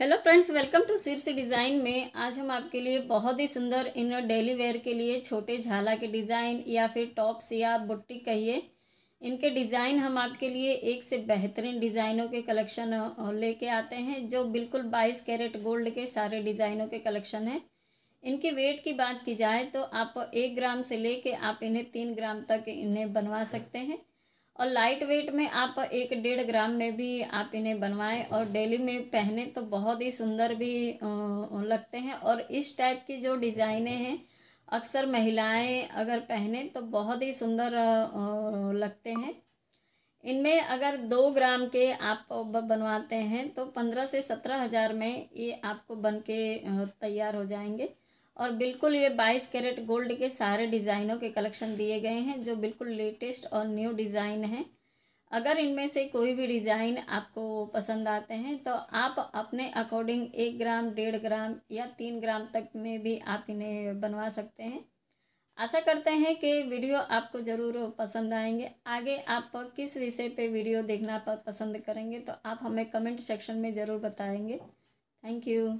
hello friends welcome to Sirsi design में आज हम आपके लिए बहुत ही सुंदर इनर डेली वेयर के लिए छोटे झाला के डिज़ाइन या फिर टॉप्स या बुट्टी कहिए इनके डिज़ाइन हम आपके लिए एक से बेहतरीन डिज़ाइनों के कलेक्शन लेके आते हैं जो बिल्कुल बाईस कैरेट गोल्ड के सारे डिज़ाइनों के कलेक्शन हैं इनके वेट की बात की जाए तो आप एक ग्राम से ले कर आप इन्हें तीन ग्राम तक इन्हें बनवा सकते हैं और लाइट वेट में आप एक डेढ़ ग्राम में भी आप इन्हें बनवाएं और डेली में पहने तो बहुत ही सुंदर भी लगते हैं और इस टाइप की जो डिज़ाइने हैं अक्सर महिलाएं अगर पहने तो बहुत ही सुंदर लगते हैं इनमें अगर दो ग्राम के आप बनवाते हैं तो पंद्रह से सत्रह हज़ार में ये आपको बन के तैयार हो जाएंगे और बिल्कुल ये 22 कैरेट गोल्ड के सारे डिज़ाइनों के कलेक्शन दिए गए हैं जो बिल्कुल लेटेस्ट और न्यू डिज़ाइन हैं अगर इनमें से कोई भी डिज़ाइन आपको पसंद आते हैं तो आप अपने अकॉर्डिंग एक ग्राम डेढ़ ग्राम या तीन ग्राम तक में भी आप इन्हें बनवा सकते हैं आशा करते हैं कि वीडियो आपको ज़रूर पसंद आएंगे आगे आप किस विषय पे वीडियो देखना पसंद करेंगे तो आप हमें कमेंट सेक्शन में ज़रूर बताएंगे थैंक यू